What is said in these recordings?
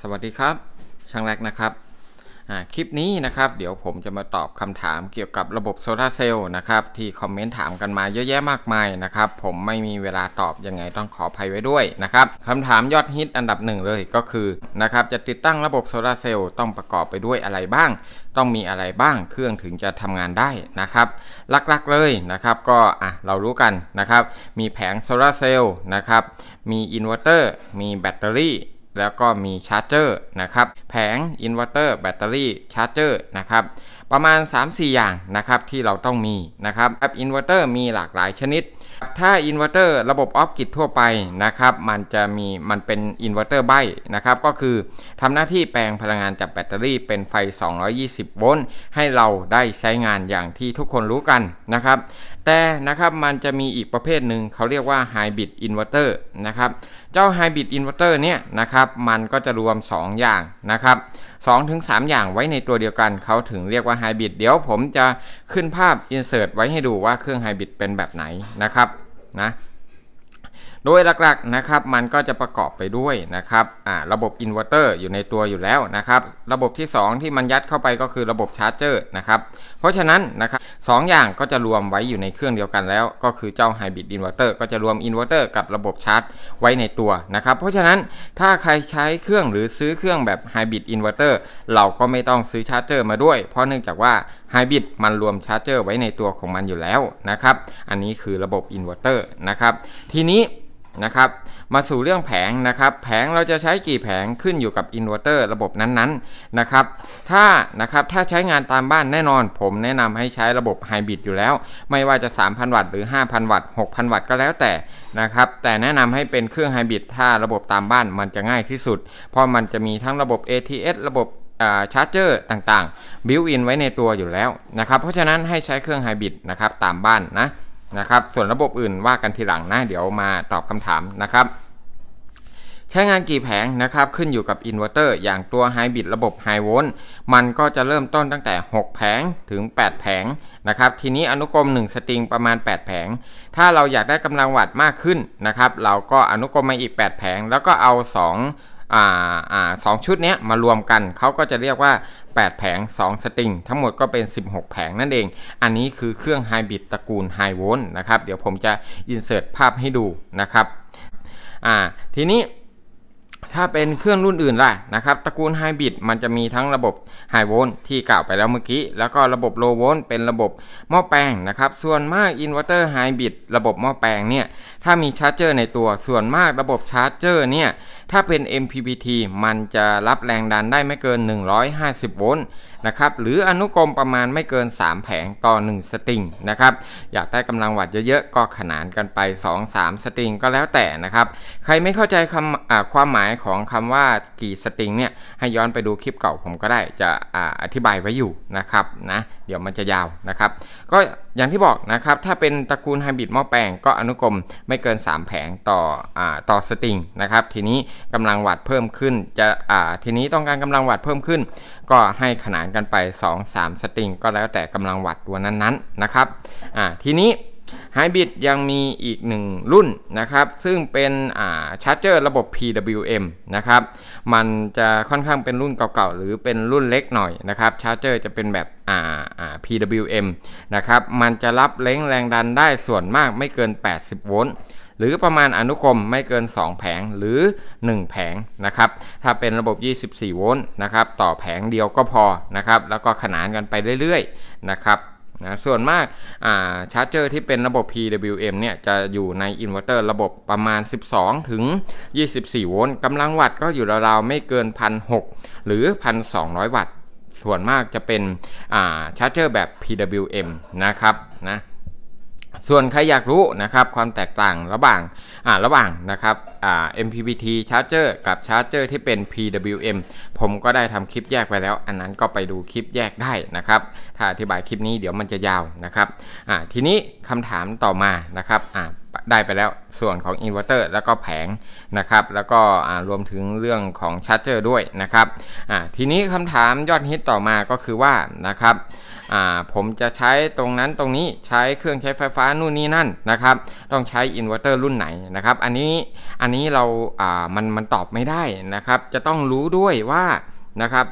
สวัสดีครับช่างแรกนะครับคลิปนี้นะครับ เดี๋ยวผมจะมาตอบคำถามเกี่ยวกับระบบโซลาเซลล์นะครับที่คอมเมนต์ถามกันมาเยอะแยะมากมายนะครับผมไม่มีเวลาตอบยังไงต้องขออภัยไว้ด้วยนะครับคำถามยอดฮิตอันดับหนึ่งเลยก็คือนะครับจะติดตั้งระบบโซลาเซลล์ต้องประกอบไปด้วยอะไรบ้าง ต้องมีอะไรบ้างเครื่องถึงจะทำงานได้นะครับลักๆ เลยนะครับ ก็อ่ะเรารู้กันนะครับมีแผงโซลาเซลล์นะครับมีอินเวอร์เตอร์มีแบตเตอรี่แล้วก็มีชาร์จเจอร์นะครับ แผงอินเวอร์เตอร์แบตเตอรี่ชาร์จเจอร์นะครับ ประมาณ 3-4 อย่างนะครับที่เราต้องมีนะครับแอปอินเวอร์เตอร์มีหลากหลายชนิด ถ้าอินเวอร์เตอร์ระบบออฟกิจทั่วไปนะครับ มันจะมีมันเป็นอินเวอร์เตอร์ใบนะครับ ก็คือทำหน้าที่แปลงพลังงานจากแบตเตอรี่เป็นไฟ 220โวลต์ให้เราได้ใช้งานอย่างที่ทุกคนรู้กันนะครับแต่นะครับมันจะมีอีกประเภทหนึ่งเขาเรียกว่า Hybrid Inverter นะครับเจ้า Hybrid Inverter เนี่ยนะครับ มันก็จะรวม 2 อย่างนะครับ2ถึง3อย่างไว้ในตัวเดียวกันเขาถึงเรียกว่า Hybrid เดี๋ยวผมจะขึ้นภาพ Insert ไว้ให้ดูว่าเครื่อง Hybrid เป็นแบบไหนนะครับนะโดยหลักๆนะครับ มันก็จะประกอบไปด้วยนะครับ ระบบอินเวอร์เตอร์อยู่ในตัวอยู่แล้วนะครับ ระบบที่ 2 ที่มันยัดเข้าไปก็คือระบบชาร์จเจอร์นะครับ เพราะฉะนั้นนะครับสออย่างก็จะรวมไว้อยู่ในเครื่องเดียวกันแล้ว ก็คือเจ้าไฮบริดอินเวอร์เตอร์ก็จะรวมอินเวอร์เตอร์กับระบบชาร์จไว้ในตัวนะครับ เพราะฉะนั้นถ้าใครใช้เครื่องหรือซื้อเครื่องแบบไฮบริดอินเวอร์เตอร์เราก็ไม่ต้องซื้อชาร์จเจอร์มาด้วย เพราะเนื่องจากว่าไฮบริดมันรวมชาร์จเจอร์ไว้ในตัวของมันอยู่แล้วนะครับ อันนี้คือระบบอินเวอร์เตอร์นะครับทีนี้นะครับมาสู่เรื่องแผงนะครับ แผงเราจะใช้กี่แผงขึ้นอยู่กับอินเวอร์เตอร์ระบบนั้นๆนะครับถ้านะครับถ้าใช้งานตามบ้านแน่นอนผมแนะนำให้ใช้ระบบไฮบริดอยู่แล้ว ไม่ว่าจะ 3,000 วัตต์หรือ 5,000วัตต์6,000วัตต์ก็แล้วแต่นะครับแต่แนะนำให้เป็นเครื่องไฮบริดถ้าระบบตามบ้านมันจะง่ายที่สุดเพราะมันจะมีทั้งระบบ ATS ระบบชาร์จเจอร์ต่างๆบิวอินไว้ในตัวอยู่แล้วนะครับเพราะฉะนั้นให้ใช้เครื่องไฮบริดนะครับตามบ้านนะนะครับส่วนระบบอื่นว่ากันทีหลังนะเดี๋ยวมาตอบคำถามนะครับ ใช้งานกี่แผงนะครับขึ้นอยู่กับอินเวอร์เตอร์อย่างตัวไฮบริดระบบไฮโวลต์มันก็จะเริ่มต้นตั้งแต่ 6 แผงถึง 8 แผงนะครับทีนี้อนุกรม 1 สตริงประมาณ 8 แผง ถ้าเราอยากได้กำลังวัตต์มากขึ้นนะครับเราก็อนุกรมมาอีก 8 แผงแล้วก็เอา 2 2สองชุดนี้มารวมกันเขาก็จะเรียกว่า 8 แผง 2 สตริง ทั้งหมดก็เป็น 16 แผงนั่นเอง อันนี้คือเครื่องไฮบริดตระกูลไฮโวลต์นะครับเดี๋ยวผมจะอินเสิร์ตภาพให้ดูนะครับทีนี้ถ้าเป็นเครื่องรุ่นอื่นล่ะนะครับตระกูลไฮบริดมันจะมีทั้งระบบไฮโวลที่กล่าวไปแล้วเมื่อกี้ แล้วก็ระบบโลโวลเป็นระบบหม้อแปลงนะครับส่วนมากอินเวอร์เตอร์ไฮบริดระบบหม้อแปลงเนี่ยถ้ามีชาร์จเจอร์ในตัวส่วนมากระบบชาร์จเจอร์เนี่ยถ้าเป็น MPPT มันจะรับแรงดันได้ไม่เกิน 150 โวลต์นะครับหรืออนุกรมประมาณไม่เกิน 3 แผงต่อ 1 สตริงนะครับอยากได้กำลังวัดเยอะๆ ก็ขนานกันไป 2-3 สตริงก็แล้วแต่นะครับ ใครไม่เข้าใจคำความหมายของคำว่ากี่สตริง เนี่ยให้ย้อนไปดูคลิปเก่าผมก็ได้จะออธิบายไว้อยู่นะครับนะเดี๋ยวมันจะยาวนะครับ ก็อย่างที่บอกนะครับ ถ้าเป็นตระกูลไฮบริดหม้อแปลงก็อนุกรมไม่เกิน 3 แผงต่ออต่อสตริงนะครับ ทีนี้กำลังวัดเพิ่มขึ้น จะทีนี้ต้องการกำลังวัดเพิ่มขึ้น ก็ให้ขนานกันไป 2-3 สตริงก็แล้วแต่กำลังวัดตัวนั้นๆนนะครับ ทีนี้ไฮบริดยังมีอีกหนึ่งรุ่นนะครับ ซึ่งเป็นชาร์จเจอร์ระบบ PWM นะครับมันจะค่อนข้างเป็นรุ่นเก่าๆหรือเป็นรุ่นเล็กหน่อยนะครับชาร์จเจอร์จะเป็นแบบอ่าอ่า PWM นะครับมันจะรับเล้งแรงดันได้ส่วนมากไม่เกิน 80 โวลต์หรือประมาณอนุกรมไม่เกิน 2 แผงหรือ 1 แผงนะครับ ถ้าเป็นระบบ 24 โวลต์นะครับต่อแผงเดียวก็พอนะครับ แล้วก็ขนานกันไปเรื่อยๆนะครับนะส่วนมากชาร์จเจอร์ที่เป็นระบบ PWM เนี่ยจะอยู่ในอินเวอร์เตอร์ระบบประมาณ 12 ถึง 24 โวลต์กำลังวัตต์ก็อยู่ราวๆ ไม่เกิน 1,600 หรือ 1,200 วัตต์ส่วนมากจะเป็นชาร์จเจอร์แบบ PWM นะครับนะส่วนใครอยากรู้นะครับ ความแตกต่างระหว่าง อ่า ระหว่างนะครับ อ่า MPPT charger กับ charger ที่เป็น PWM ผมก็ได้ทำคลิปแยกไปแล้ว อันนั้นก็ไปดูคลิปแยกได้นะครับ ถ้าอธิบายคลิปนี้เดี๋ยวมันจะยาวนะครับ อ่า ทีนี้คำถามต่อมานะครับได้ไปแล้วส่วนของอินเวอร์เตอร์แล้วก็แผงนะครับ แล้วก็รวมถึงเรื่องของชาร์จเจอร์ด้วยนะครับ ทีนี้คำถามยอดฮิตต่อมาก็คือว่านะครับ ผมจะใช้ตรงนั้นตรงนี้ใช้เครื่องใช้ไฟฟ้านู่นนี่นั่นนะครับ ต้องใช้อินเวอร์เตอร์รุ่นไหนนะครับ อันนี้อันนี้เรามันมันตอบไม่ได้นะครับ จะต้องรู้ด้วยว่านะครับ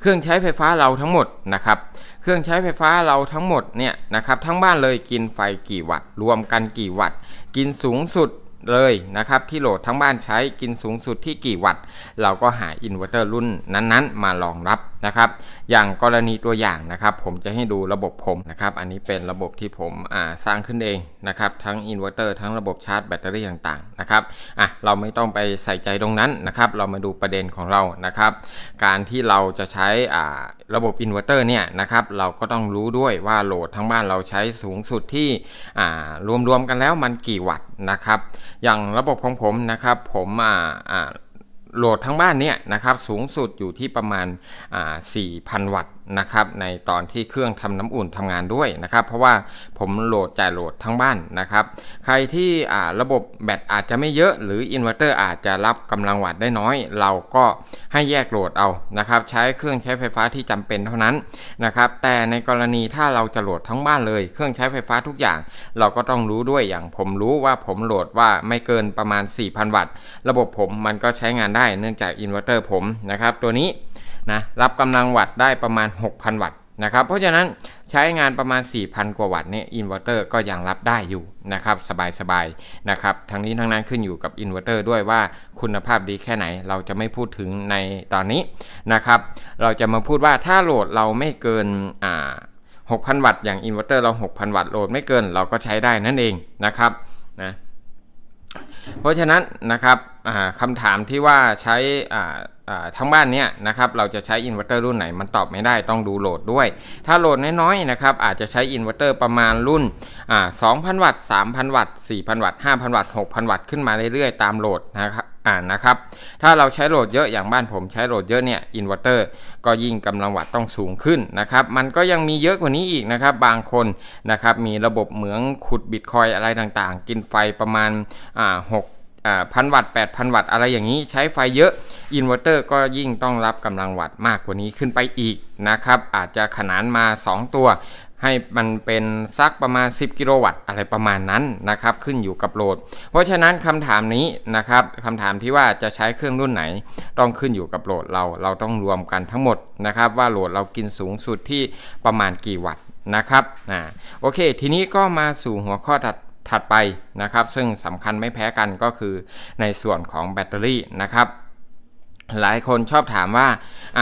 เครื่องใช้ไฟฟ้าเราทั้งหมดนะครับ เครื่องใช้ไฟฟ้าเราทั้งหมดเนี่ยนะครับทั้งบ้านเลยกินไฟกี่วัตต์รวมกันกี่วัตต์กินสูงสุดเลยนะครับที่โหลดทั้งบ้านใช้กินสูงสุดที่กี่วัตต์เราก็หาอินเวอร์เตอร์รุ่นนั้น ๆ มารองรับนะครับ อย่างกรณีตัวอย่างนะครับผมจะให้ดูระบบผมนะครับ อันนี้เป็นระบบที่ผมสร้างขึ้นเองนะครับทั้งอินเวอร์เตอร์ทั้งระบบชาร์จแบตเตอรี่ต่าง ๆนะครับอ่ะเราไม่ต้องไปใส่ใจตรงนั้นนะครับเรามาดูประเด็นของเรานะครับ การที่เราจะใช้ระบบอินเวอร์เตอร์เนี่ยนะครับเราก็ต้องรู้ด้วยว่าโหลดทั้งบ้านเราใช้สูงสุดที่รวมๆกันแล้วมันกี่วัตต์นะครับอย่างระบบของผมนะครับผมอ่าโหลดทั้งบ้านเนี่ยนะครับ สูงสุดอยู่ที่ประมาณ 4,000 วัตต์นะครับในตอนที่เครื่องทำน้ำอุ่นทำงานด้วยนะครับเพราะว่าผมโหลดจ่ายโหลดทั้งบ้านนะครับ ใครที่ระบบแบตอาจจะไม่เยอะ หรืออินเวอร์เตอร์อาจจะรับกำลังวัตต์ได้น้อยเราก็ให้แยกโหลดเอานะครับใช้เครื่องใช้ไฟฟ้าที่จำเป็นเท่านั้นนะครับแต่ในกรณีถ้าเราจะโหลดทั้งบ้านเลย เครื่องใช้ไฟฟ้าทุกอย่างเราก็ต้องรู้ด้วยอย่างผมรู้ว่าผมโหลดว่าไม่เกินประมาณ4,000 วัตต์ระบบผมมันก็ใช้งานได้เนื่องจากอินเวอร์เตอร์ผมนะครับตัวนี้นะรับกำลังวัตต์ได้ประมาณ 6,000 วัตต์นะครับ เพราะฉะนั้นใช้งานประมาณ 4,000 กว่าวัตต์เนี่ยอินเวอร์เตอร์ก็ยังรับได้อยู่นะครับสบายๆนะครับทั้งนี้ทั้งนั้นขึ้นอยู่กับอินเวอร์เตอร์ด้วยว่าคุณภาพดีแค่ไหนเราจะไม่พูดถึงในตอนนี้นะครับ เราจะมาพูดว่าถ้าโหลดเราไม่เกินอ่า6,000 วัตต์อย่างอินเวอร์เตอร์เรา 6,000 วัตต์โหลดไม่เกิน เราก็ใช้ได้นั่นเองนะครับนะเพราะฉะนั้นนะครับคำถามที่ว่าใช้ทั้งบ้านเนี่ยนะครับเราจะใช้อินเวอร์เตอร์รุ่นไหนมันตอบไม่ได้ต้องดูโหลดด้วย ถ้าโหลดน้อยๆนะครับอาจจะใช้อินเวอร์เตอร์ประมาณรุ่น2,000 วัตต์ 3,000 วัตต์ 4,000 วัตต์ 5,000 วัตต์ 6,000 วัตต์ขึ้นมาเรื่อยๆ ตามโหลดนะครับอ่านะครับถ้าเราใช้โหลดเยอะอย่างบ้านผมใช้โหลดเยอะเนี่ยอินเวอร์เตอร์ก็ยิ่งกำลังวัตต์ต้องสูงขึ้นนะครับมันก็ยังมีเยอะกว่านี้อีกนะครับบางคนนะครับมีระบบเหมืองขุดบิตคอยอะไรต่างๆ กินไฟประมาณอ่าหกพันวัตต์แปดพันวัตต์อะไรอย่างนี้ ใช้ไฟเยอะ อินเวอร์เตอร์ก็ยิ่งต้องรับกำลังวัตต์มากกว่านี้ขึ้นไปอีกนะครับ อาจจะขนานมา 2 ตัว ให้มันเป็นสักประมาณ 10กิโลวัตต์อะไรประมาณนั้นนะครับ ขึ้นอยู่กับโหลด เพราะฉะนั้นคำถามนี้นะครับคำถามที่ว่าจะใช้เครื่องรุ่นไหนต้องขึ้นอยู่กับโหลดเรา เราต้องรวมกันทั้งหมดนะครับว่าโหลดเรากินสูงสุดที่ประมาณกี่วัตต์นะครับอ่าโอเค ทีนี้ก็มาสู่หัวข้อถัดถัดไปนะครับ ซึ่งสำคัญไม่แพ้กันก็คือในส่วนของแบตเตอรี่นะครับ หลายคนชอบถามว่า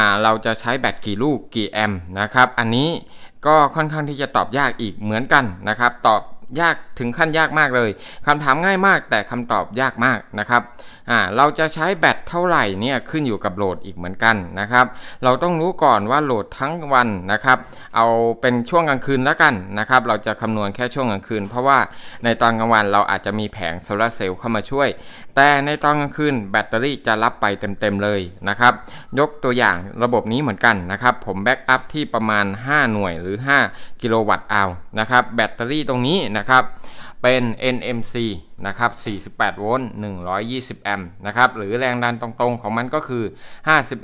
าเราจะใช้แบตกี่ลูกกี่แอมนะครับ อันนี้ก็ค่อนข้างที่จะตอบยากอีกเหมือนกันนะครับ ตอบยากถึงขั้นยากมากเลยคำถามง่ายมาก แต่คำตอบยากมากนะครับอ่าเราจะใช้แบตเท่าไหร่เนี่ยขึ้นอยู่กับโหลดอีกเหมือนกันนะครับ เราต้องรู้ก่อนว่าโหลดทั้งวันนะครับ เอาเป็นช่วงกลางคืนแล้วกันนะครับ เราจะคำนวณแค่ช่วงกลางคืน เพราะว่าในตอนกลางวันเราอาจจะมีแผงโซลาเซลล์เข้ามาช่วย แต่ในตอนกลางคืนแบตเตอรี่จะรับไปเต็มๆเลยนะครับ ยกตัวอย่างระบบนี้เหมือนกันนะครับ ผมแบ็กอัพที่ประมาณ5 หน่วยหรือ 5 กิโลวัตต์อานะครับแบตเตอรี่ตรงนี้นะครับเป็น NMC นะครับ 48 โวลต์ 120 แอมป์ นะครับ หรือแรงดันตรงๆของมันก็คือ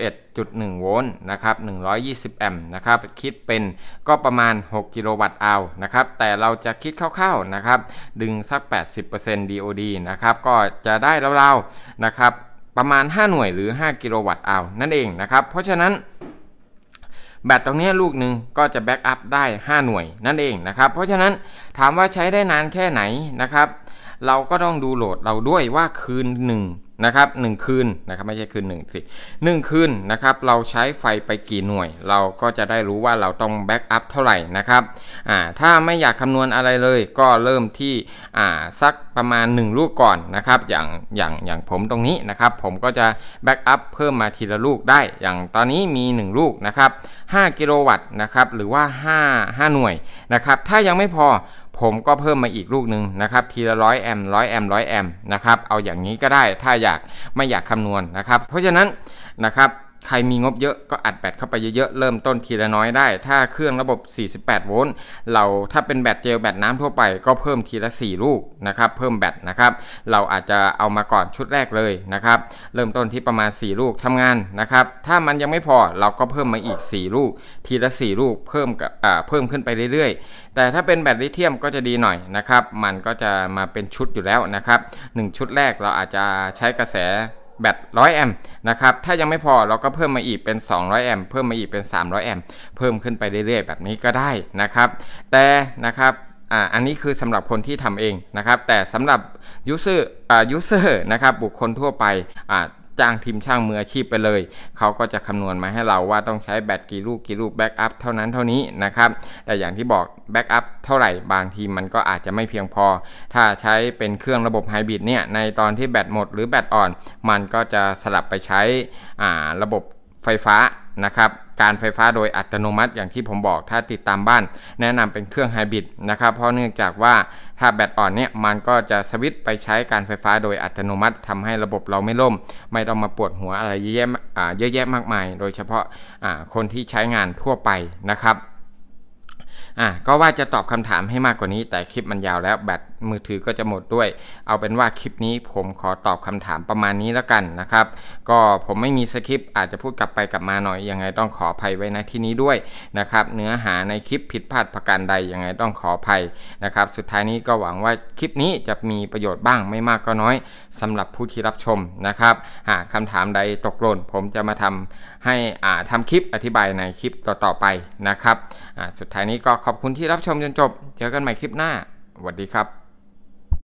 51.1 โวลต์ นะครับ 120 แอมป์ นะครับ คิดเป็นก็ประมาณ 6 กิโลวัตต์อาวนะครับ แต่เราจะคิดคร่าวๆ นะครับ ดึงสัก 80% DOD นะครับ ก็จะได้ราวๆ นะครับ ประมาณ 5 หน่วยหรือ 5 กิโลวัตต์อาวนั่นเอง นะครับ เพราะฉะนั้นแบตตรงนี้ลูกหนึ่งก็จะแบ็กอัพได้ 5 หน่วยนั่นเองนะครับ เพราะฉะนั้นถามว่าใช้ได้นานแค่ไหนนะครับเราก็ต้องดูโหลดเราด้วยว่าคืนหนึ่งนะครับหนึ่งคืนนะครับ ไม่ใช่คืนหนึ่งสิหนึ่งคืนนะครับเราใช้ไฟไปกี่หน่วย เราก็จะได้รู้ว่าเราต้องแบ็กอัพเท่าไหร่นะครับอ่าถ้าไม่อยากคำนวณอะไรเลยก็เริ่มที่อ่าสักประมาณ 1 ลูกก่อนนะครับอย่างอย่างอย่างผมตรงนี้นะครับ ผมก็จะแบ็กอัพเพิ่มมาทีละลูกได้ อย่างตอนนี้มี 1 ลูกนะครับ5กิโลวัตต์นะครับหรือว่า 5 5 หน่วยนะครับถ้ายังไม่พอผมก็เพิ่มมาอีกลูกหนึ่งนะครับ ทีละร้อยแอมร้อยแอมร้อยแอมนะครับ เอาอย่างนี้ก็ได้ถ้าอยากไม่อยากคำนวณนะครับ เพราะฉะนั้นนะครับใครมีงบเยอะก็อัดแบตเข้าไปเยอะๆ เริ่มต้นทีละน้อยได้ ถ้าเครื่องระบบ 48 โวลต์เราถ้าเป็นแบตเจลแบตน้ำทั่วไปก็เพิ่มทีละ4ลูกนะครับเพิ่มแบตนะครับ เราอาจจะเอามาก่อนชุดแรกเลยนะครับ เริ่มต้นที่ประมาณ 4 ลูกทำงานนะครับ ถ้ามันยังไม่พอเราก็เพิ่มมาอีก 4 ลูก ทีละ4ลูกเพิ่มกับเพิ่มขึ้นไปเรื่อยๆ แต่ถ้าเป็นแบตลิเทียมก็จะดีหน่อยนะครับมันก็จะมาเป็นชุดอยู่แล้วนะครับ1ชุดแรกเราอาจจะใช้กระแสแบต100แอมป์นะครับ ถ้ายังไม่พอเราก็เพิ่มมาอีกเป็น200แอมป์เพิ่มมาอีกเป็น300แอมป์เพิ่มขึ้นไปเรื่อยๆแบบนี้ก็ได้นะครับ แต่นะครับ อันนี้คือสำหรับคนที่ทำเองนะครับ แต่สำหรับยูเซอร์ยูเซอร์นะครับบุคคลทั่วไปจ้างทีมช่างมืออาชีพไปเลย เขาก็จะคำนวณมาให้เราว่าต้องใช้แบตกี่ลูกกี่ลูกแบ็กอัพเท่านั้นเท่านี้นะครับ แต่อย่างที่บอกแบ็กอัพเท่าไหร่ บางทีมันก็อาจจะไม่เพียงพอ ถ้าใช้เป็นเครื่องระบบไฮบริดเนี่ยในตอนที่แบตหมดหรือแบตอ่อน มันก็จะสลับไปใช้ระบบไฟฟ้านะครับการไฟฟ้าโดยอัตโนมัติอย่างที่ผมบอกถ้าติดตามบ้านแนะนำเป็นเครื่องไฮบริดนะครับเพราะเนื่องจากว่าถ้าแบตอ่อนเนี่ยมันก็จะสวิตไปใช้การไฟฟ้าโดยอัตโนมัติทำให้ระบบเราไม่ล่ม ไม่ต้องมาปวดหัวอะไรเยอะแยะเยอะแยะมากมาย โดยเฉพาะะคนที่ใช้งานทั่วไปนะครับอ่ะก็ว่าจะตอบคำถามให้มากกว่านี้ แต่คลิปมันยาวแล้วแบตมือถือก็จะหมดด้วย เอาเป็นว่าคลิปนี้ผมขอตอบคำถามประมาณนี้แล้วกันนะครับ ก็ผมไม่มีสคริปต์อาจจะพูดกลับไปกลับมาหน่อย ยังไงต้องขออภัยไว้นะที่นี้ด้วยนะครับ เนื้อหาในคลิปผิดพลาดประการใดยังไงต้องขออภัยนะครับ สุดท้ายนี้ก็หวังว่าคลิปนี้จะมีประโยชน์บ้าง ไม่มากก็น้อย สำหรับผู้ที่รับชมนะครับ หากคำถามใดตกหล่นผมจะมาทำให้อ่าทำคลิปอธิบายในคลิปต่อๆไปนะครับ สุดท้ายนี้ก็ขอบคุณที่รับชมจนจบ เจอกันใหม่คลิปหน้าสวัสดีครับ